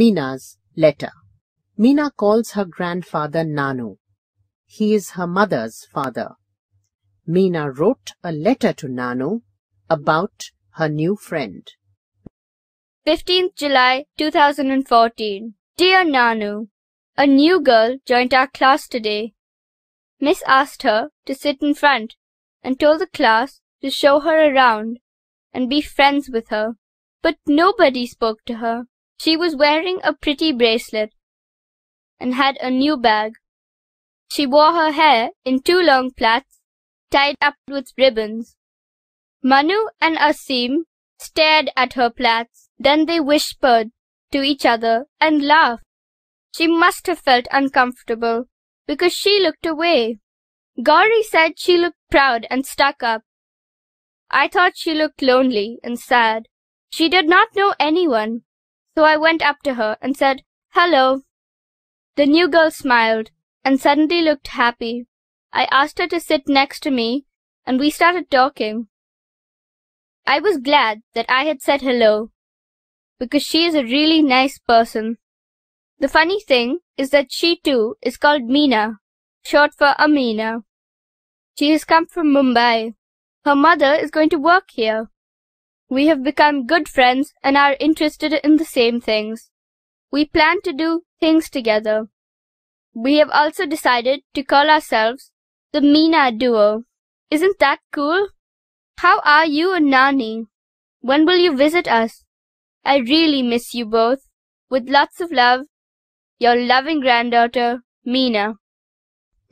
Mina's letter. Mina calls her grandfather Nanu. He is her mother's father. Mina wrote a letter to Nanu about her new friend. 15th July 2014 Dear Nanu, A new girl joined our class today. Miss asked her to sit in front and told the class to show her around and be friends with her. But nobody spoke to her. She was wearing a pretty bracelet and had a new bag. She wore her hair in two long plaits tied up with ribbons. Manu and Asim stared at her plaits. Then they whispered to each other and laughed. She must have felt uncomfortable because she looked away. Gauri said she looked proud and stuck up. I thought she looked lonely and sad. She did not know anyone. So I went up to her and said, Hello. The new girl smiled and suddenly looked happy. I asked her to sit next to me and we started talking. I was glad that I had said hello because she is a really nice person. The funny thing is that she too is called Meena, short for Amina. She has come from Mumbai. Her mother is going to work here. We have become good friends and are interested in the same things. We plan to do things together. We have also decided to call ourselves the Mina Duo. Isn't that cool? How are you and Nani? When will you visit us? I really miss you both. With lots of love, your loving granddaughter, Mina.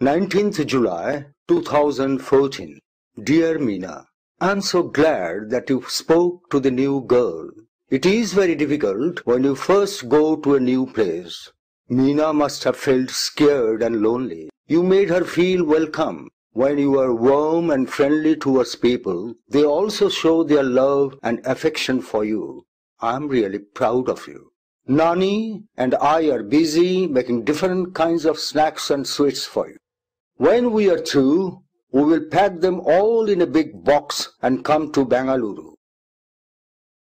19th July 2014. Dear Mina, I'm so glad that you spoke to the new girl. It is very difficult when you first go to a new place. Mina must have felt scared and lonely. You made her feel welcome. When you are warm and friendly towards people, they also show their love and affection for you. I'm really proud of you. Nani and I are busy making different kinds of snacks and sweets for you. When we are through, we will pack them all in a big box and come to Bangalore.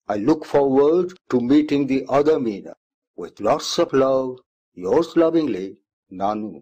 I look forward to meeting the other Meena. With lots of love, yours lovingly, Nanu.